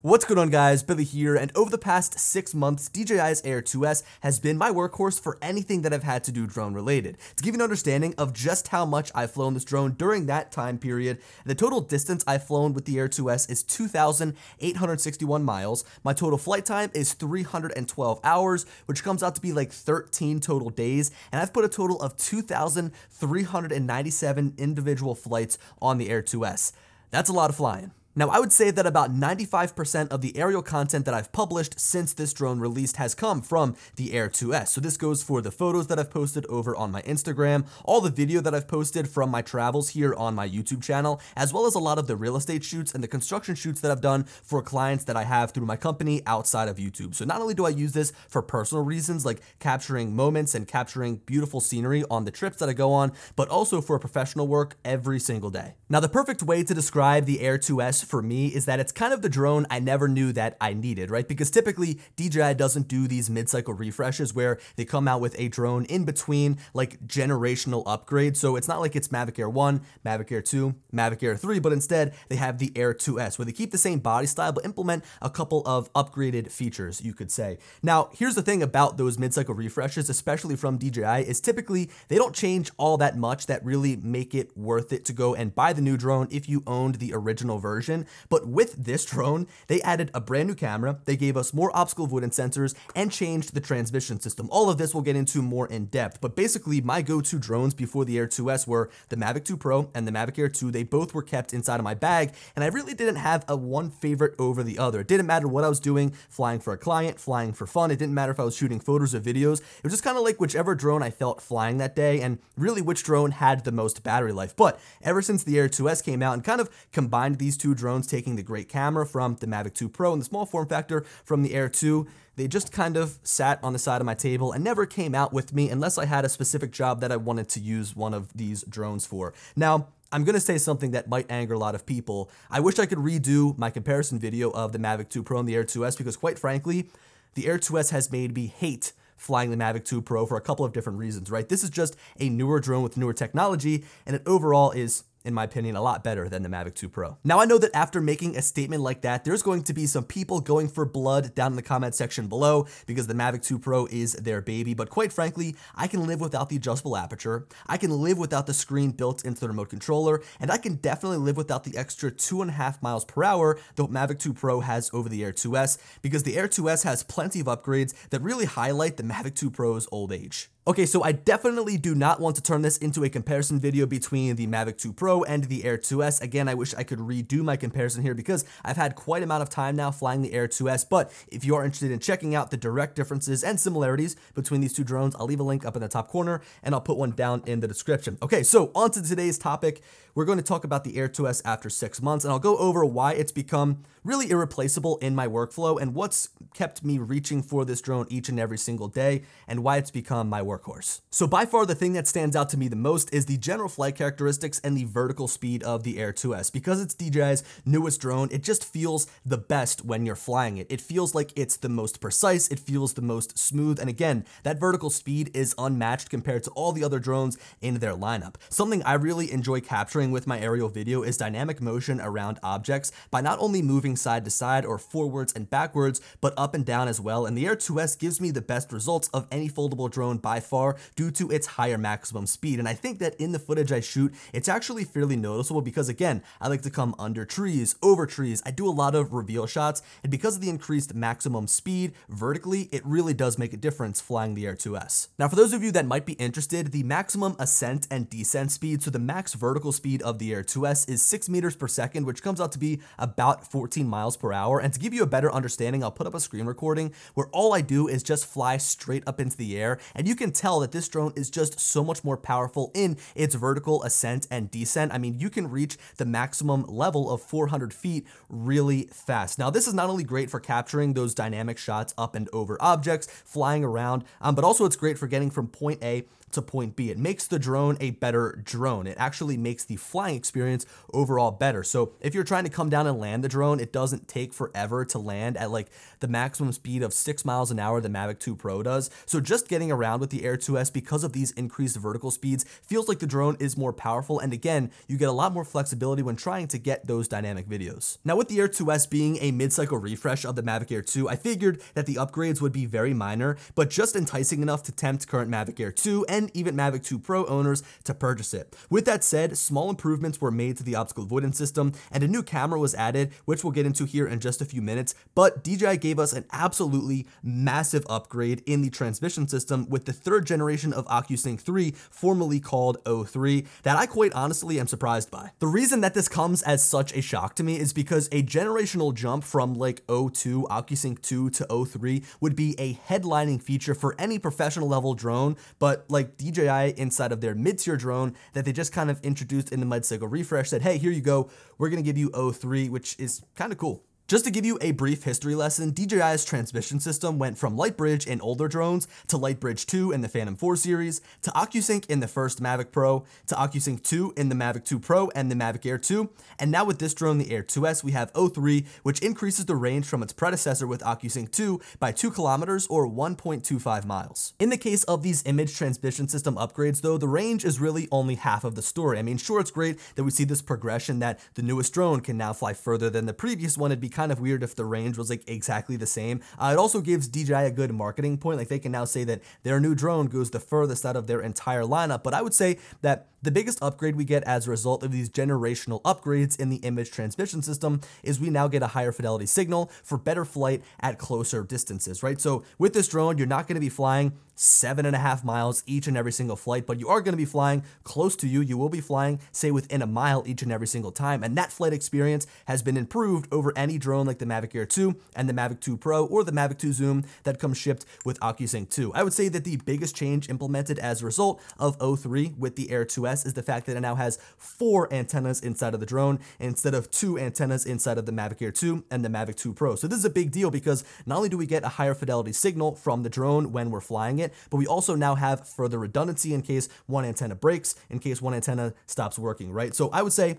What's going on guys, Billy here, and over the past six months, DJI's Air 2S has been my workhorse for anything that I've had to do drone related. To give you an understanding of just how much I've flown this drone during that time period, the total distance I've flown with the Air 2S is 2,861 miles, my total flight time is 312 hours, which comes out to be like 13 total days, and I've put a total of 2,397 individual flights on the Air 2S. That's a lot of flying. Now, I would say that about 95% of the aerial content that I've published since this drone released has come from the Air 2S. So this goes for the photos that I've posted over on my Instagram, all the video that I've posted from my travels here on my YouTube channel, as well as a lot of the real estate shoots and the construction shoots that I've done for clients that I have through my company outside of YouTube. So not only do I use this for personal reasons, like capturing moments and capturing beautiful scenery on the trips that I go on, but also for professional work every single day. Now, the perfect way to describe the Air 2S for me is that it's kind of the drone I never knew that I needed, right? Because typically DJI doesn't do these mid-cycle refreshes where they come out with a drone in between like generational upgrades. So it's not like it's Mavic Air 1, Mavic Air 2, Mavic Air 3, but instead they have the Air 2S where they keep the same body style but implement a couple of upgraded features, you could say. Now, here's the thing about those mid-cycle refreshes, especially from DJI, is typically they don't change all that much that really make it worth it to go and buy the new drone if you owned the original version version, but with this drone, they added a brand new camera, they gave us more obstacle avoidance sensors, and changed the transmission system. All of this we'll get into more in depth, but basically my go-to drones before the Air 2S were the Mavic 2 Pro and the Mavic Air 2. They both were kept inside of my bag, and I really didn't have a one favorite over the other. It didn't matter what I was doing, flying for a client, flying for fun, it didn't matter if I was shooting photos or videos, it was just kind of like whichever drone I felt flying that day, and really which drone had the most battery life. But ever since the Air 2S came out and kind of combined these two drones taking the great camera from the Mavic 2 Pro and the small form factor from the Air 2. They just kind of sat on the side of my table and never came out with me unless I had a specific job that I wanted to use one of these drones for. Now, I'm gonna say something that might anger a lot of people. I wish I could redo my comparison video of the Mavic 2 Pro and the Air 2S because quite frankly, the Air 2S has made me hate flying the Mavic 2 Pro for a couple of different reasons, right? This is just a newer drone with newer technology, and it overall is in my opinion, a lot better than the Mavic 2 Pro. Now, I know that after making a statement like that, there's going to be some people going for blood down in the comment section below because the Mavic 2 Pro is their baby. But quite frankly, I can live without the adjustable aperture. I can live without the screen built into the remote controller. And I can definitely live without the extra two and a half miles per hour that Mavic 2 Pro has over the Air 2S because the Air 2S has plenty of upgrades that really highlight the Mavic 2 Pro's old age. Okay, so I definitely do not want to turn this into a comparison video between the Mavic 2 Pro and the Air 2S. Again, I wish I could redo my comparison here because I've had quite amount of time now flying the Air 2S, but if you are interested in checking out the direct differences and similarities between these two drones, I'll leave a link up in the top corner and I'll put one down in the description. Okay, so on to today's topic. We're going to talk about the Air 2S after six months and I'll go over why it's become really irreplaceable in my workflow and what's kept me reaching for this drone each and every single day and why it's become my work workhorse. So by far the thing that stands out to me the most is the general flight characteristics and the vertical speed of the Air 2S. Because it's DJI's newest drone, it just feels the best when you're flying it. It feels like it's the most precise, it feels the most smooth, and again, that vertical speed is unmatched compared to all the other drones in their lineup. Something I really enjoy capturing with my aerial video is dynamic motion around objects by not only moving side to side or forwards and backwards, but up and down as well, and the Air 2S gives me the best results of any foldable drone by by far due to its higher maximum speed. And I think that in the footage I shoot, it's actually fairly noticeable because again, I like to come under trees, over trees. I do a lot of reveal shots and because of the increased maximum speed vertically, it really does make a difference flying the Air 2S. Now, for those of you that might be interested, the maximum ascent and descent speed, so the max vertical speed of the Air 2S is six meters per second, which comes out to be about 14 miles per hour. And to give you a better understanding, I'll put up a screen recording where all I do is just fly straight up into the air and you can can tell that this drone is just so much more powerful in its vertical ascent and descent. I mean, you can reach the maximum level of 400 feet really fast. Now, this is not only great for capturing those dynamic shots up and over objects, flying around, um, but also it's great for getting from point A to point B. It makes the drone a better drone. It actually makes the flying experience overall better. So if you're trying to come down and land the drone, it doesn't take forever to land at like the maximum speed of six miles an hour the Mavic 2 Pro does. So just getting around with the Air 2S because of these increased vertical speeds feels like the drone is more powerful. And again, you get a lot more flexibility when trying to get those dynamic videos. Now with the Air 2S being a mid-cycle refresh of the Mavic Air 2, I figured that the upgrades would be very minor, but just enticing enough to tempt current Mavic Air 2 and and even Mavic 2 Pro owners to purchase it. With that said, small improvements were made to the obstacle avoidance system and a new camera was added, which we'll get into here in just a few minutes, but DJI gave us an absolutely massive upgrade in the transmission system with the third generation of OcuSync 3, formerly called O3, that I quite honestly am surprised by. The reason that this comes as such a shock to me is because a generational jump from like O2, OcuSync 2 to O3 would be a headlining feature for any professional level drone, but like like DJI inside of their mid-tier drone that they just kind of introduced in the mid-cycle refresh, said, hey, here you go, we're gonna give you O3, which is kind of cool. Just to give you a brief history lesson, DJI's transmission system went from Lightbridge in older drones to Lightbridge 2 in the Phantom 4 series, to OcuSync in the first Mavic Pro, to OcuSync 2 in the Mavic 2 Pro and the Mavic Air 2, and now with this drone, the Air 2S, we have O3, which increases the range from its predecessor with OcuSync 2 by 2 kilometers or 1.25 miles. In the case of these image transmission system upgrades though, the range is really only half of the story. I mean, sure, it's great that we see this progression that the newest drone can now fly further than the previous one had become kind of weird if the range was like exactly the same. Uh, it also gives DJI a good marketing point. Like they can now say that their new drone goes the furthest out of their entire lineup. But I would say that the biggest upgrade we get as a result of these generational upgrades in the image transmission system is we now get a higher fidelity signal for better flight at closer distances, right? So with this drone, you're not gonna be flying seven and a half miles each and every single flight, but you are gonna be flying close to you. You will be flying, say, within a mile each and every single time. And that flight experience has been improved over any drone like the Mavic Air 2 and the Mavic 2 Pro or the Mavic 2 Zoom that comes shipped with OcuSync 2. I would say that the biggest change implemented as a result of O3 with the Air 2 is the fact that it now has four antennas inside of the drone instead of two antennas inside of the Mavic Air 2 and the Mavic 2 Pro. So this is a big deal because not only do we get a higher fidelity signal from the drone when we're flying it, but we also now have further redundancy in case one antenna breaks, in case one antenna stops working, right? So I would say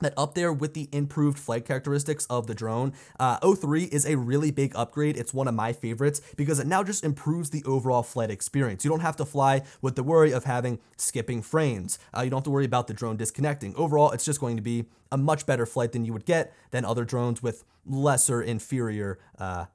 that up there with the improved flight characteristics of the drone, uh, 03 is a really big upgrade. It's one of my favorites because it now just improves the overall flight experience. You don't have to fly with the worry of having skipping frames. Uh, you don't have to worry about the drone disconnecting. Overall, it's just going to be a much better flight than you would get than other drones with lesser inferior uh,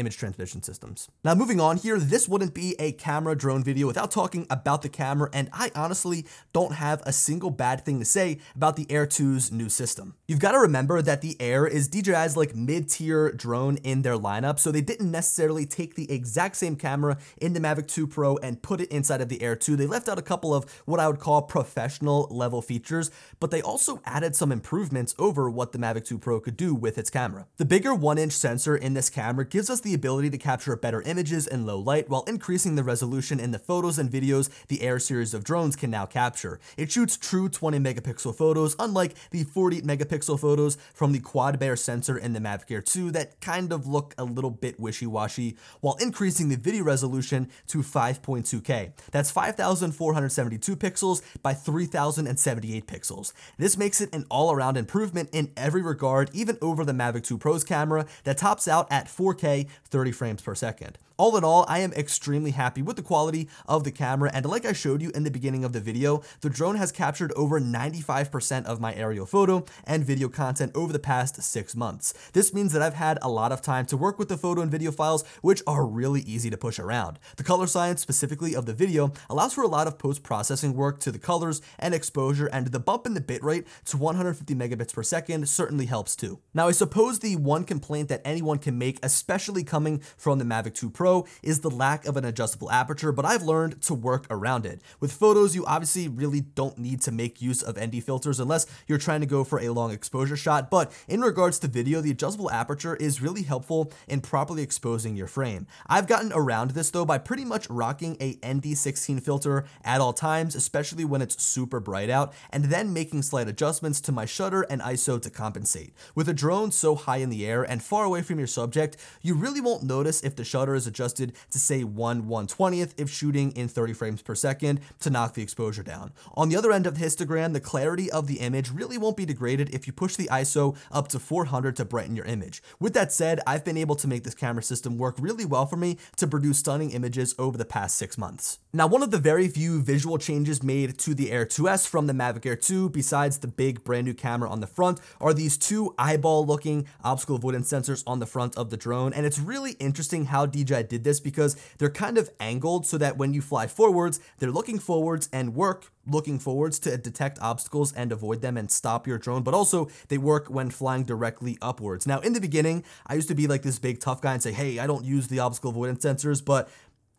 image transmission systems. Now moving on here, this wouldn't be a camera drone video without talking about the camera and I honestly don't have a single bad thing to say about the Air 2's new system. You've got to remember that the Air is DJI's like mid-tier drone in their lineup so they didn't necessarily take the exact same camera in the Mavic 2 Pro and put it inside of the Air 2. They left out a couple of what I would call professional level features but they also added some improvements over what the Mavic 2 Pro could do with its camera. The bigger one inch sensor in this camera gives us the the ability to capture better images in low light while increasing the resolution in the photos and videos the Air series of drones can now capture. It shoots true 20 megapixel photos, unlike the 40 megapixel photos from the quad bear sensor in the Mavic Air 2 that kind of look a little bit wishy-washy, while increasing the video resolution to 5.2K. That's 5,472 pixels by 3,078 pixels. This makes it an all-around improvement in every regard, even over the Mavic 2 Pro's camera that tops out at 4K 30 frames per second. All in all, I am extremely happy with the quality of the camera and like I showed you in the beginning of the video, the drone has captured over 95% of my aerial photo and video content over the past six months. This means that I've had a lot of time to work with the photo and video files, which are really easy to push around. The color science specifically of the video allows for a lot of post-processing work to the colors and exposure and the bump in the bitrate to 150 megabits per second certainly helps too. Now I suppose the one complaint that anyone can make, especially coming from the Mavic 2 Pro pro is the lack of an adjustable aperture, but I've learned to work around it. With photos, you obviously really don't need to make use of ND filters unless you're trying to go for a long exposure shot, but in regards to video, the adjustable aperture is really helpful in properly exposing your frame. I've gotten around this though by pretty much rocking a ND16 filter at all times, especially when it's super bright out, and then making slight adjustments to my shutter and ISO to compensate. With a drone so high in the air and far away from your subject, you really won't notice if the shutter is adjusted adjusted to say 1 120th if shooting in 30 frames per second to knock the exposure down. On the other end of the histogram, the clarity of the image really won't be degraded if you push the ISO up to 400 to brighten your image. With that said, I've been able to make this camera system work really well for me to produce stunning images over the past six months. Now, one of the very few visual changes made to the Air 2S from the Mavic Air 2, besides the big brand new camera on the front, are these two eyeball looking obstacle avoidance sensors on the front of the drone. And it's really interesting how DJI did this because they're kind of angled so that when you fly forwards, they're looking forwards and work looking forwards to detect obstacles and avoid them and stop your drone, but also they work when flying directly upwards. Now, in the beginning, I used to be like this big tough guy and say, hey, I don't use the obstacle avoidance sensors, but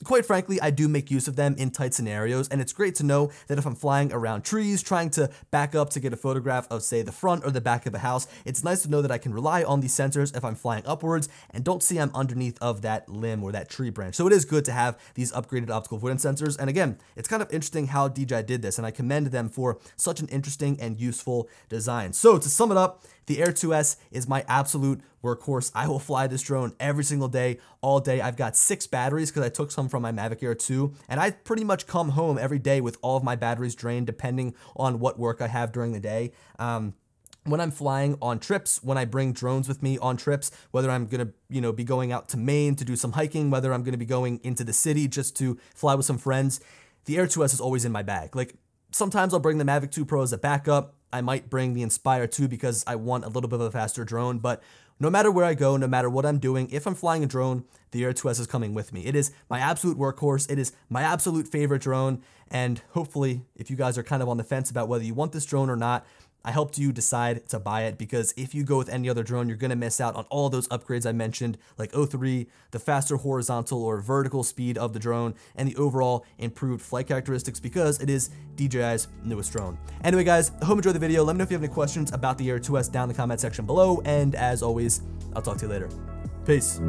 Quite frankly, I do make use of them in tight scenarios, and it's great to know that if I'm flying around trees, trying to back up to get a photograph of, say, the front or the back of a house, it's nice to know that I can rely on these sensors if I'm flying upwards and don't see I'm underneath of that limb or that tree branch. So it is good to have these upgraded optical avoidance sensors. And again, it's kind of interesting how DJI did this, and I commend them for such an interesting and useful design. So to sum it up, the Air 2S is my absolute workhorse. I will fly this drone every single day, all day. I've got six batteries because I took some from my Mavic Air 2, and I pretty much come home every day with all of my batteries drained, depending on what work I have during the day. Um, when I'm flying on trips, when I bring drones with me on trips, whether I'm gonna, you know, be going out to Maine to do some hiking, whether I'm gonna be going into the city just to fly with some friends, the Air 2S is always in my bag. Like sometimes I'll bring the Mavic 2 Pro as a backup. I might bring the Inspire 2 because I want a little bit of a faster drone, but no matter where I go, no matter what I'm doing, if I'm flying a drone, the Air 2S is coming with me. It is my absolute workhorse, it is my absolute favorite drone, and hopefully, if you guys are kind of on the fence about whether you want this drone or not, I helped you decide to buy it because if you go with any other drone, you're gonna miss out on all those upgrades I mentioned, like O3, the faster horizontal or vertical speed of the drone, and the overall improved flight characteristics because it is DJI's newest drone. Anyway, guys, I hope you enjoyed the video. Let me know if you have any questions about the Air 2S down in the comment section below, and as always, I'll talk to you later. Peace.